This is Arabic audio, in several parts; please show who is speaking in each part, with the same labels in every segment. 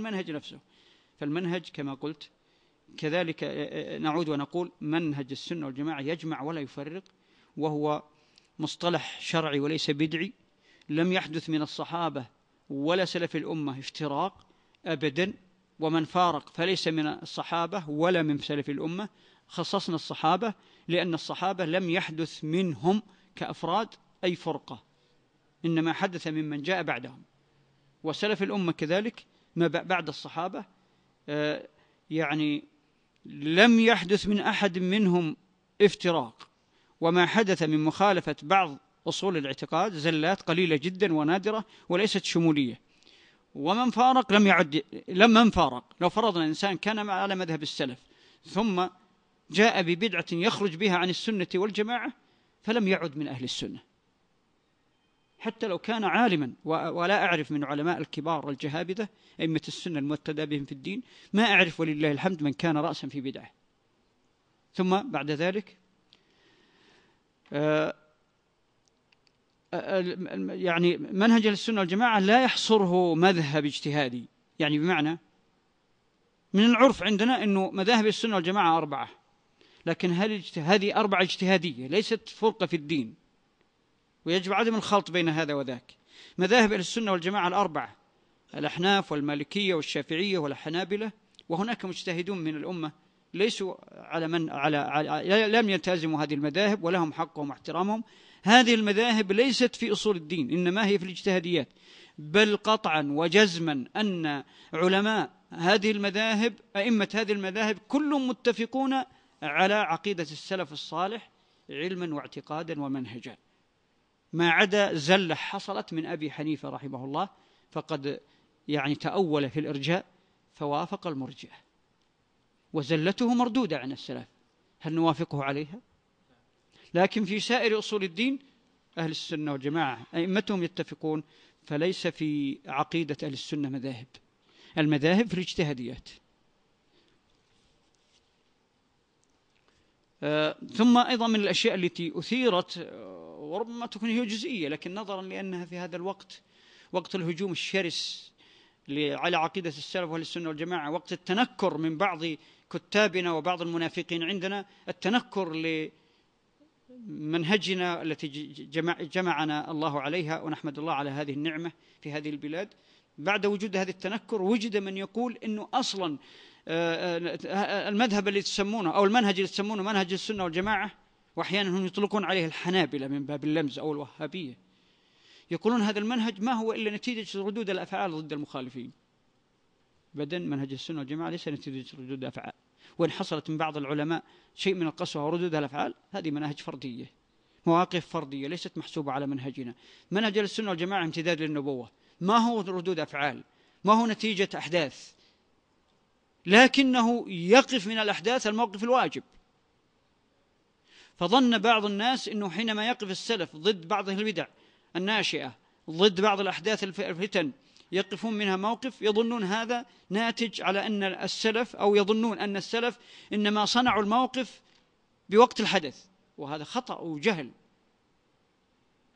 Speaker 1: المنهج نفسه فالمنهج كما قلت كذلك آه، آه، آه، نعود ونقول منهج السنة والجماعة يجمع ولا يفرق وهو مصطلح شرعي وليس بدعي لم يحدث من الصحابة ولا سلف الأمة افتراق أبدا ومن فارق فليس من الصحابة ولا من سلف الأمة خصصنا الصحابة لأن الصحابة لم يحدث منهم كأفراد أي فرقة إنما حدث ممن جاء بعدهم وسلف الأمة كذلك ما بعد الصحابة آه، يعني لم يحدث من أحد منهم افتراق وما حدث من مخالفة بعض أصول الاعتقاد زلات قليلة جدا ونادرة وليست شمولية ومن فارق لم يعد من فارق لو فرضنا إنسان كان على مذهب السلف ثم جاء ببدعة يخرج بها عن السنة والجماعة فلم يعد من أهل السنة حتى لو كان عالما ولا أعرف من علماء الكبار الجهابذة أئمة السنة المتدى بهم في الدين ما أعرف ولله الحمد من كان رأسا في بدعة ثم بعد ذلك آه، يعني منهج السنة والجماعة لا يحصره مذهب اجتهادي يعني بمعنى من العرف عندنا أنه مذاهب السنة والجماعة أربعة لكن هل هذه أربعة اجتهادية ليست فرقة في الدين ويجب عدم الخلط بين هذا وذاك مذاهب أهل السنة والجماعة الأربعة الأحناف والمالكية والشافعية والحنابلة وهناك مجتهدون من الأمة ليسوا على من على, على لم يلتزموا هذه المذاهب ولهم حقهم واحترامهم هذه المذاهب ليست في أصول الدين إنما هي في الاجتهاديات بل قطعا وجزما أن علماء هذه المذاهب أئمة هذه المذاهب كلهم متفقون على عقيدة السلف الصالح علما واعتقادا ومنهجا ما عدا زلة حصلت من أبي حنيفة رحمه الله فقد يعني تأول في الإرجاء فوافق المرجئة وزلته مردودة عن السلف هل نوافقه عليها؟ لكن في سائر أصول الدين أهل السنة والجماعة أئمتهم يتفقون فليس في عقيدة أهل السنة مذاهب المذاهب في الاجتهاديات آه، ثم أيضا من الأشياء التي أثيرت آه، وربما تكون هي جزئية لكن نظرا لأنها في هذا الوقت وقت الهجوم الشرس على عقيدة السلف وأهل السنة والجماعة وقت التنكر من بعض كتابنا وبعض المنافقين عندنا التنكر لمنهجنا التي جمعنا الله عليها ونحمد الله على هذه النعمة في هذه البلاد بعد وجود هذا التنكر وجد من يقول أنه أصلا آه، آه، آه، المذهب اللي تسمونه أو المنهج اللي تسمونه منهج السنة والجماعة وأحيانا هم يطلقون عليه الحنابلة من باب اللمز أو الوهابية يقولون هذا المنهج ما هو إلا نتيجة ردود الأفعال ضد المخالفين ابدا منهج السنة والجماعة ليس نتيجة ردود أفعال وإن حصلت من بعض العلماء شيء من القسوة وردود الأفعال هذه مناهج فردية مواقف فردية ليست محسوبة على منهجنا منهج السنة والجماعة امتداد للنبوة ما هو ردود أفعال ما هو نتيجة أحداث لكنه يقف من الأحداث الموقف الواجب فظن بعض الناس أنه حينما يقف السلف ضد بعض البدع الناشئة ضد بعض الأحداث الفتن يقفون منها موقف يظنون هذا ناتج على أن السلف أو يظنون أن السلف إنما صنعوا الموقف بوقت الحدث وهذا خطأ وجهل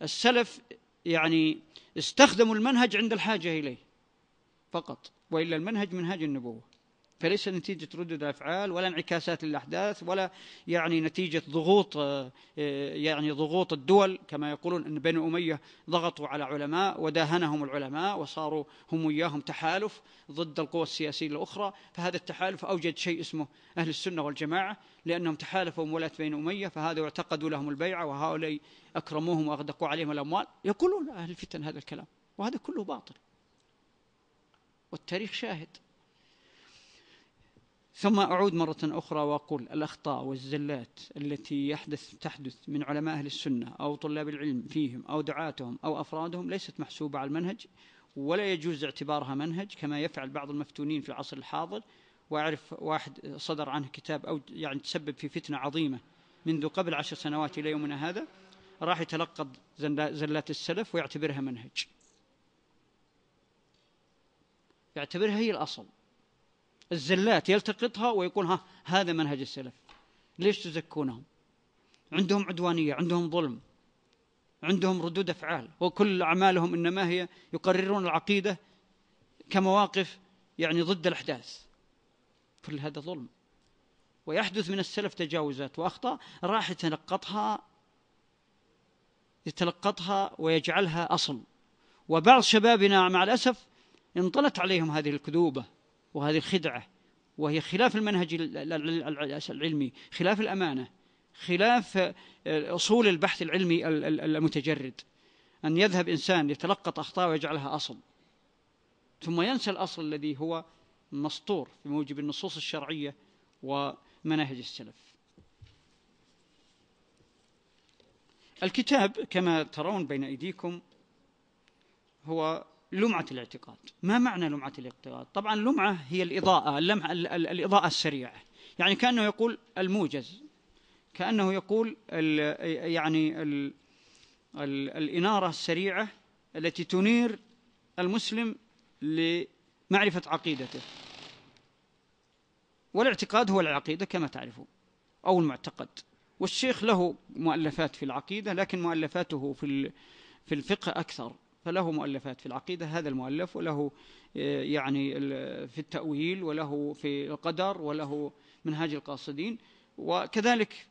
Speaker 1: السلف يعني استخدموا المنهج عند الحاجة إليه فقط وإلا المنهج منهج النبوة فليس نتيجة ردود الأفعال ولا انعكاسات للأحداث ولا يعني نتيجة ضغوط آه، آه، يعني ضغوط الدول كما يقولون أن بني أمية ضغطوا على علماء وداهنهم العلماء وصاروا هم وياهم تحالف ضد القوى السياسية الأخرى فهذا التحالف أوجد شيء اسمه أهل السنة والجماعة لأنهم تحالفوا مولاة بني أمية فهذا اعتقدوا لهم البيعة وهؤلاء أكرموهم وأغدقوا عليهم الأموال يقولون أهل الفتن هذا الكلام وهذا كله باطل والتاريخ شاهد ثم أعود مرة أخرى وأقول الأخطاء والزلات التي يحدث تحدث من علماء أهل السنة أو طلاب العلم فيهم أو دعاتهم أو أفرادهم ليست محسوبة على المنهج ولا يجوز اعتبارها منهج كما يفعل بعض المفتونين في العصر الحاضر وأعرف واحد صدر عنه كتاب أو يعني تسبب في فتنة عظيمة منذ قبل عشر سنوات إلى يومنا هذا راح يتلقط زلات السلف ويعتبرها منهج يعتبرها هي الأصل الزلات يلتقطها ويقول ها هذا منهج السلف ليش تزكونهم عندهم عدوانية عندهم ظلم عندهم ردود أفعال وكل أعمالهم إنما هي يقررون العقيدة كمواقف يعني ضد الأحداث كل هذا ظلم ويحدث من السلف تجاوزات وأخطاء راح يتلقطها يتلقطها ويجعلها أصل وبعض شبابنا مع الأسف انطلت عليهم هذه الكذوبة وهذه خدعة وهي خلاف المنهج العلمي خلاف الأمانة خلاف آه، أصول البحث العلمي المتجرد أن يذهب إنسان يتلقط أخطاء ويجعلها أصل ثم ينسى الأصل الذي هو مسطور بموجب النصوص الشرعية ومناهج السلف الكتاب كما ترون بين أيديكم هو لمعة الاعتقاد ما معنى لمعة الاعتقاد طبعا لمعة هي الإضاءة اللمعة الإضاءة السريعة يعني كأنه يقول الموجز كأنه يقول الـ يعني الـ الـ الإنارة السريعة التي تنير المسلم لمعرفة عقيدته والاعتقاد هو العقيدة كما تعرفون أو المعتقد والشيخ له مؤلفات في العقيدة لكن مؤلفاته في في الفقه أكثر فله مؤلفات في العقيدة هذا المؤلف وله آه، يعني في التأويل وله في القدر وله منهاج القاصدين وكذلك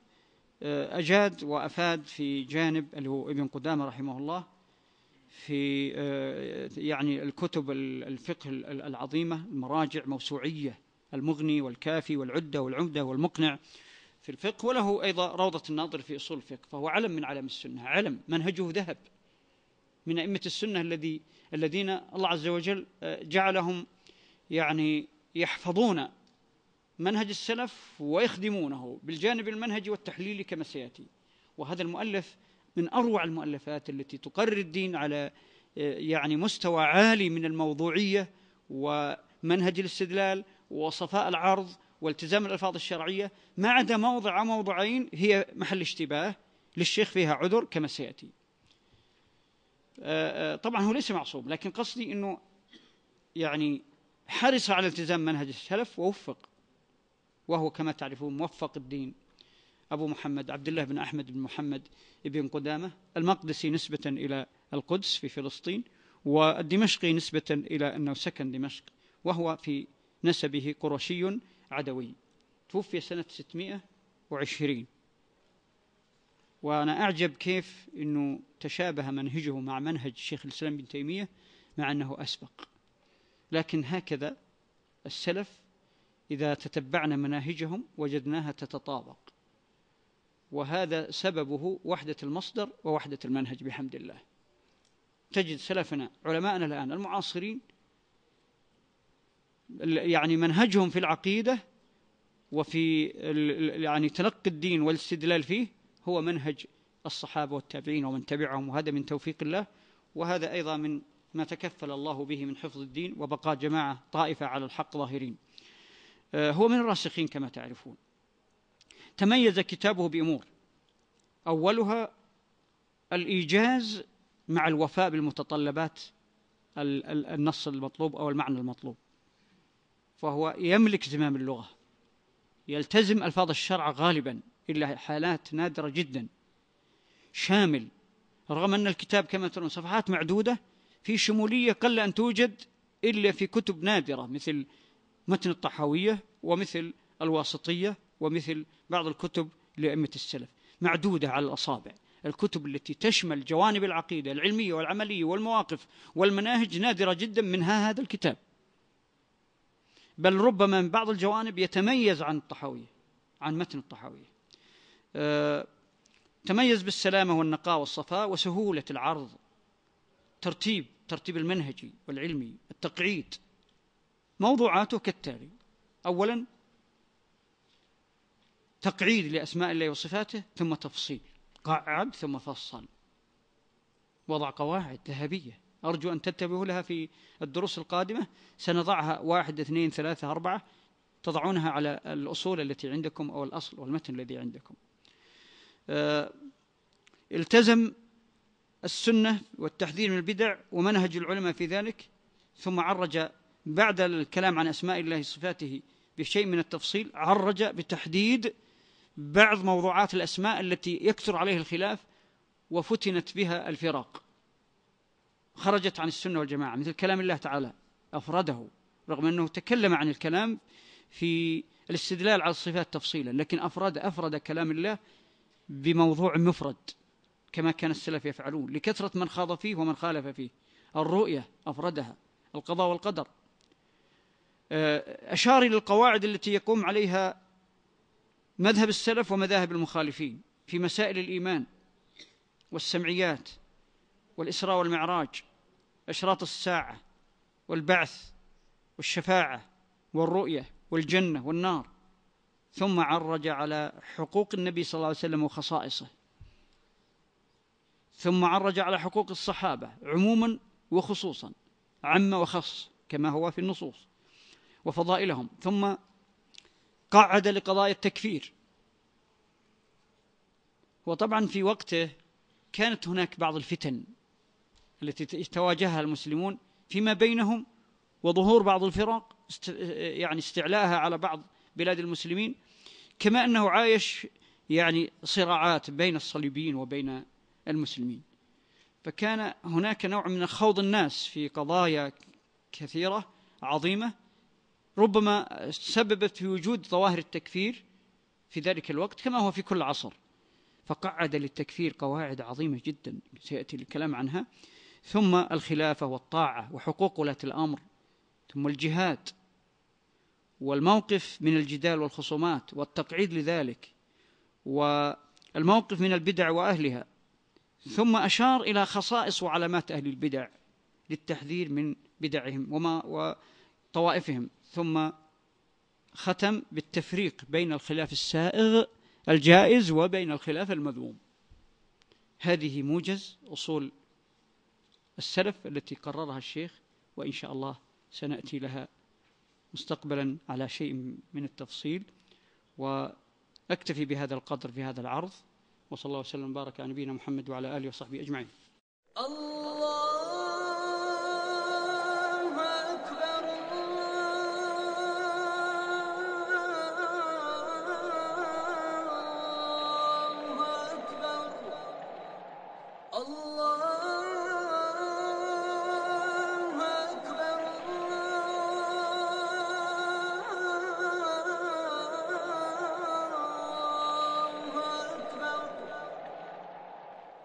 Speaker 1: آه، أجاد وأفاد في جانب اللي هو ابن قدامة رحمه الله في آه، يعني الكتب الفقه العظيمة المراجع موسوعية المغني والكافي والعدة والعمدة والمقنع في الفقه وله أيضا روضة الناظر في أصول الفقه فهو علم من علم السنة علم منهجه ذهب من أئمة السنة الذي الذين الله عز وجل آه، جعلهم يعني يحفظون منهج السلف ويخدمونه بالجانب المنهجي والتحليلي كما سياتي وهذا المؤلف من اروع المؤلفات التي تقرر الدين على آه، يعني مستوى عالي من الموضوعيه ومنهج الاستدلال وصفاء العرض والتزام الالفاظ الشرعيه ما عدا موضع موضعين هي محل اشتباه للشيخ فيها عذر كما سياتي آه، آه، طبعا هو ليس معصوم لكن قصدي أنه يعني حرص على التزام منهج السلف ووفق وهو كما تعرفون موفق الدين أبو محمد عبد الله بن أحمد بن محمد بن قدامة المقدسي نسبة إلى القدس في فلسطين والدمشقي نسبة إلى أنه سكن دمشق وهو في نسبه قرشي عدوي توفي سنة 620 وأنا أعجب كيف أنه تشابه منهجه مع منهج شيخ الإسلام بن تيمية مع أنه أسبق لكن هكذا السلف إذا تتبعنا مناهجهم وجدناها تتطابق وهذا سببه وحدة المصدر ووحدة المنهج بحمد الله تجد سلفنا علماءنا الآن المعاصرين يعني منهجهم في العقيدة وفي يعني تلقي الدين والاستدلال فيه هو منهج الصحابة والتابعين ومن تبعهم وهذا من توفيق الله وهذا أيضا من ما تكفل الله به من حفظ الدين وبقاء جماعة طائفة على الحق ظاهرين آه، هو من الراسخين كما تعرفون تميز كتابه بأمور أولها الإيجاز مع الوفاء بالمتطلبات النص المطلوب أو المعنى المطلوب فهو يملك زمام اللغة يلتزم ألفاظ الشرع غالبا إلا حالات نادرة جدا شامل رغم أن الكتاب كما ترون صفحات معدودة في شمولية قل أن توجد إلا في كتب نادرة مثل متن الطحاوية ومثل الواسطية ومثل بعض الكتب لأئمة السلف معدودة على الأصابع الكتب التي تشمل جوانب العقيدة العلمية والعملية والمواقف والمناهج نادرة جدا منها هذا الكتاب بل ربما من بعض الجوانب يتميز عن الطحاوية عن متن الطحاوية آه، تميز بالسلامة والنقاء والصفاء وسهولة العرض ترتيب ترتيب المنهجي والعلمي التقعيد موضوعاته كالتالي أولا تقعيد لأسماء الله وصفاته ثم تفصيل قعد ثم فصل وضع قواعد ذهبية أرجو أن تنتبهوا لها في الدروس القادمة سنضعها واحد اثنين ثلاثة أربعة تضعونها على الأصول التي عندكم أو الأصل والمتن الذي عندكم آه، التزم السنة والتحذير من البدع ومنهج العلماء في ذلك ثم عرج بعد الكلام عن أسماء الله صفاته بشيء من التفصيل عرج بتحديد بعض موضوعات الأسماء التي يكثر عليها الخلاف وفتنت بها الفراق خرجت عن السنة والجماعة مثل كلام الله تعالى أفرده رغم أنه تكلم عن الكلام في الاستدلال على الصفات تفصيلا لكن أفرد أفرد كلام الله بموضوع مفرد كما كان السلف يفعلون لكثرة من خاض فيه ومن خالف فيه الرؤية أفردها القضاء والقدر آه، أشار إلى القواعد التي يقوم عليها مذهب السلف ومذاهب المخالفين في مسائل الإيمان والسمعيات والإسراء والمعراج أشراط الساعة والبعث والشفاعة والرؤية والجنة والنار ثم عرج على حقوق النبي صلى الله عليه وسلم وخصائصه ثم عرج على حقوق الصحابة عموما وخصوصا عم وخص كما هو في النصوص وفضائلهم ثم قعد لقضايا التكفير وطبعا في وقته كانت هناك بعض الفتن التي تواجهها المسلمون فيما بينهم وظهور بعض الفرق يعني استعلاها على بعض بلاد المسلمين كما أنه عايش يعني صراعات بين الصليبيين وبين المسلمين فكان هناك نوع من خوض الناس في قضايا كثيرة عظيمة ربما سببت في وجود ظواهر التكفير في ذلك الوقت كما هو في كل عصر فقعد للتكفير قواعد عظيمة جدا سيأتي الكلام عنها ثم الخلافة والطاعة وحقوق ولاة الأمر ثم الجهاد والموقف من الجدال والخصومات والتقعيد لذلك والموقف من البدع وأهلها ثم أشار إلى خصائص وعلامات أهل البدع للتحذير من بدعهم وما وطوائفهم ثم ختم بالتفريق بين الخلاف السائغ الجائز وبين الخلاف المذموم هذه موجز أصول السلف التي قررها الشيخ وإن شاء الله سنأتي لها مستقبلا على شيء من التفصيل وأكتفي بهذا القدر في هذا العرض وصلى الله وسلم وبارك على نبينا محمد وعلى آله وصحبه أجمعين الله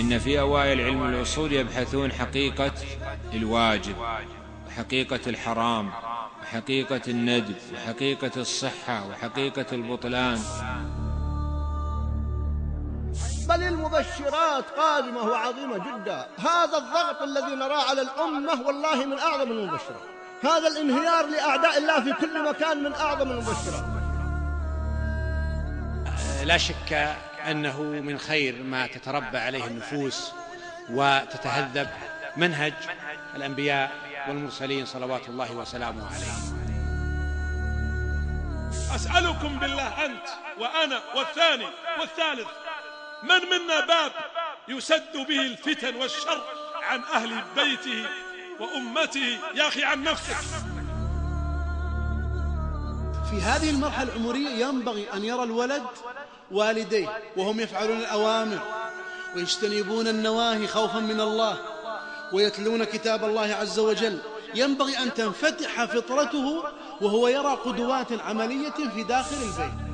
Speaker 1: إن في أوائل علم الأصول يبحثون حقيقة الواجب وحقيقة الحرام وحقيقة الندب وحقيقة الصحة وحقيقة البطلان بل المبشرات قادمة وعظيمة جدا هذا الضغط الذي نراه على الأمة والله من أعظم المبشرات هذا الانهيار لأعداء الله في كل مكان من أعظم المبشرات لا شك أنه من خير ما تتربى عليه النفوس وتتهذب منهج الأنبياء والمرسلين صلوات الله وسلامه عليهم أسألكم بالله أنت وأنا والثاني والثالث من منا باب يسد به الفتن والشر عن أهل بيته وأمته يا أخي عن نفسك في هذه المرحلة العمرية ينبغي أن يرى الولد والديه وهم يفعلون الأوامر ويجتنبون النواهي خوفا من الله ويتلون كتاب الله عز وجل ينبغي أن تنفتح فطرته وهو يرى قدوات عملية في داخل البيت